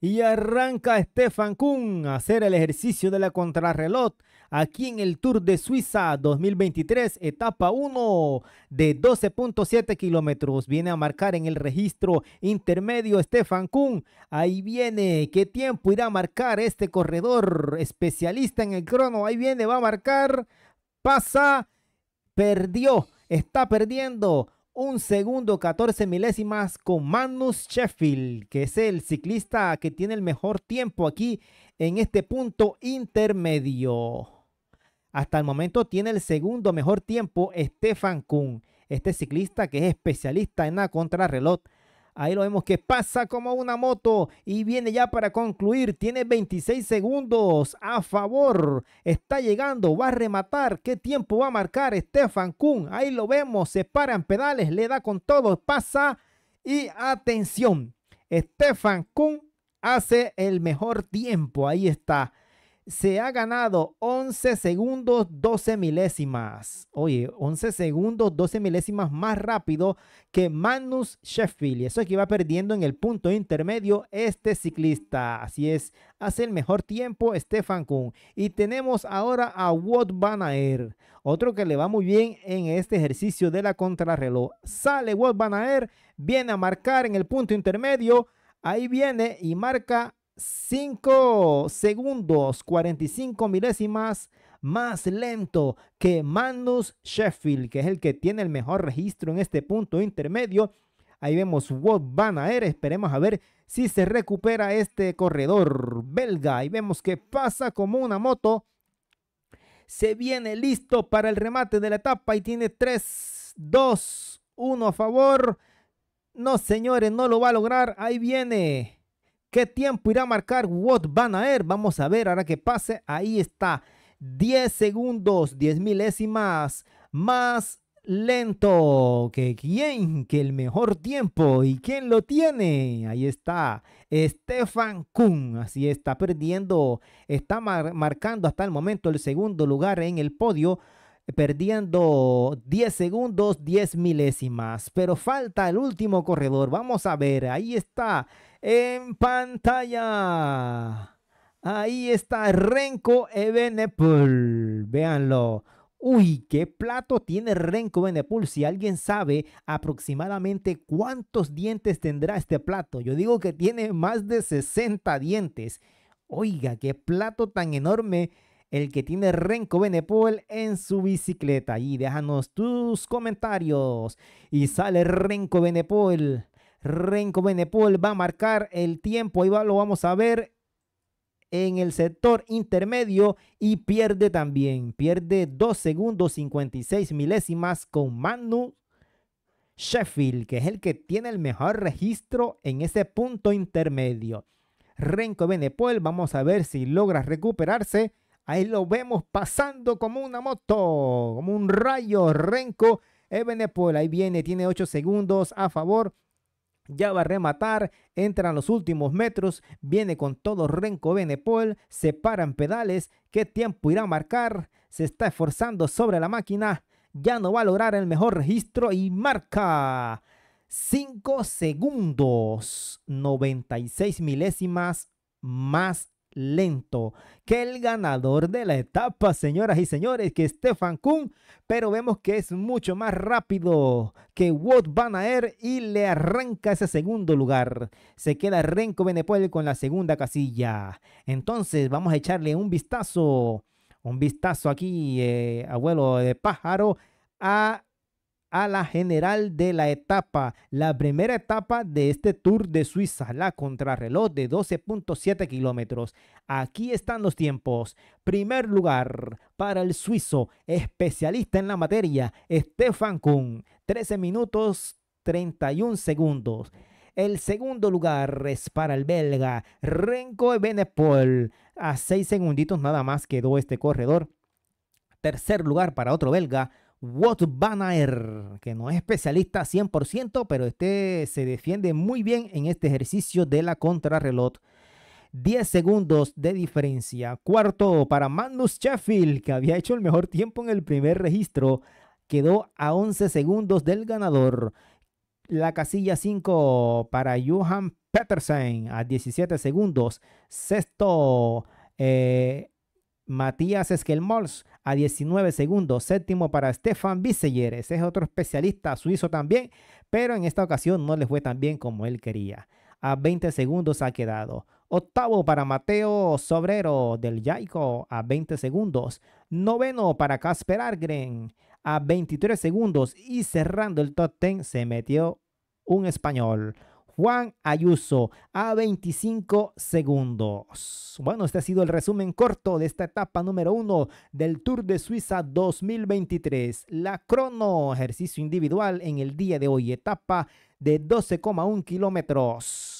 Y arranca Stefan Kuhn a hacer el ejercicio de la contrarreloj aquí en el Tour de Suiza 2023, etapa 1 de 12.7 kilómetros. Viene a marcar en el registro intermedio Stefan Kuhn. Ahí viene, ¿qué tiempo irá a marcar este corredor especialista en el crono? Ahí viene, va a marcar, pasa, perdió, está perdiendo un segundo 14 milésimas con Magnus Sheffield, que es el ciclista que tiene el mejor tiempo aquí en este punto intermedio. Hasta el momento tiene el segundo mejor tiempo Stefan Kuhn, este ciclista que es especialista en la contrarreloj Ahí lo vemos que pasa como una moto y viene ya para concluir. Tiene 26 segundos a favor. Está llegando, va a rematar. ¿Qué tiempo va a marcar Stefan Kuhn? Ahí lo vemos, se paran en pedales, le da con todo, pasa. Y atención, Stefan Kuhn hace el mejor tiempo. Ahí está se ha ganado 11 segundos 12 milésimas. Oye, 11 segundos 12 milésimas más rápido que Magnus Sheffield. Y eso es que iba perdiendo en el punto intermedio este ciclista. Así es, hace el mejor tiempo Stefan Kuhn. Y tenemos ahora a Wout Van Aert, otro que le va muy bien en este ejercicio de la contrarreloj. Sale Wout Van Aert, viene a marcar en el punto intermedio. Ahí viene y marca 5 segundos 45 milésimas más lento que Manus Sheffield, que es el que tiene el mejor registro en este punto intermedio. Ahí vemos Wout Van aer esperemos a ver si se recupera este corredor belga. Y vemos que pasa como una moto. Se viene listo para el remate de la etapa y tiene 3, 2, 1 a favor. No, señores, no lo va a lograr. Ahí viene ¿Qué tiempo irá a marcar What Van Aert? Vamos a ver ahora que pase. Ahí está. 10 segundos, 10 milésimas más lento que quién, que el mejor tiempo y quién lo tiene. Ahí está, Stefan Kuhn. Así está perdiendo, está marcando hasta el momento el segundo lugar en el podio, perdiendo 10 segundos, 10 milésimas. Pero falta el último corredor. Vamos a ver, ahí está en pantalla. Ahí está Renko Ebenepul. Véanlo. Uy, qué plato tiene Renko Benepul. Si alguien sabe aproximadamente cuántos dientes tendrá este plato, yo digo que tiene más de 60 dientes. Oiga, qué plato tan enorme el que tiene Renko Benepol en su bicicleta. Y déjanos tus comentarios. Y sale Renko Benepol Renko Benepol va a marcar el tiempo. Ahí lo vamos a ver en el sector intermedio y pierde también. Pierde 2 segundos 56 milésimas con Manu Sheffield, que es el que tiene el mejor registro en ese punto intermedio. Renko Benepol, vamos a ver si logra recuperarse. Ahí lo vemos pasando como una moto, como un rayo. Renko Benepol, ahí viene, tiene 8 segundos a favor ya va a rematar, entra en los últimos metros, viene con todo Renko Benepol, se para en pedales, qué tiempo irá a marcar, se está esforzando sobre la máquina, ya no va a lograr el mejor registro y marca 5 segundos, 96 milésimas más lento que el ganador de la etapa, señoras y señores, que Stefan Kuhn, pero vemos que es mucho más rápido que Wout Van Aer y le arranca ese segundo lugar. Se queda Renko Benepoel con la segunda casilla. Entonces vamos a echarle un vistazo, un vistazo aquí, eh, abuelo de pájaro, a a la general de la etapa, la primera etapa de este Tour de Suiza, la contrarreloj de 12.7 kilómetros. Aquí están los tiempos. Primer lugar para el suizo, especialista en la materia, Stefan Kuhn, 13 minutos 31 segundos. El segundo lugar es para el belga Renko Benepol. A 6 segunditos nada más quedó este corredor. Tercer lugar para otro belga, Watt Banner, que no es especialista 100%, pero este se defiende muy bien en este ejercicio de la contrarreloj. 10 segundos de diferencia. Cuarto para Magnus Sheffield, que había hecho el mejor tiempo en el primer registro. Quedó a 11 segundos del ganador. La casilla 5 para Johan Petersen a 17 segundos. Sexto, eh, Matías Esquelmols a 19 segundos. Séptimo para Stefan Vizelleres, es otro especialista suizo también, pero en esta ocasión no le fue tan bien como él quería. A 20 segundos ha quedado. Octavo para Mateo Sobrero del Jaico a 20 segundos. Noveno para Casper Argren a 23 segundos. Y cerrando el top 10 se metió un español. Juan Ayuso a 25 segundos. Bueno, este ha sido el resumen corto de esta etapa número uno del Tour de Suiza 2023. La crono, ejercicio individual en el día de hoy, etapa de 12,1 kilómetros.